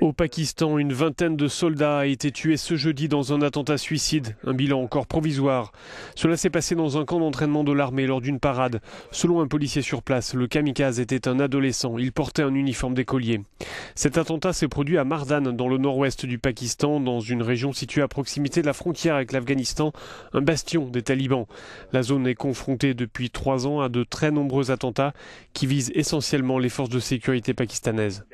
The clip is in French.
Au Pakistan, une vingtaine de soldats a été tués ce jeudi dans un attentat suicide, un bilan encore provisoire. Cela s'est passé dans un camp d'entraînement de l'armée lors d'une parade. Selon un policier sur place, le kamikaze était un adolescent, il portait un uniforme d'écolier. Cet attentat s'est produit à Mardan, dans le nord-ouest du Pakistan, dans une région située à proximité de la frontière avec l'Afghanistan, un bastion des talibans. La zone est confrontée depuis trois ans à de très nombreux attentats qui visent essentiellement les forces de sécurité pakistanaises.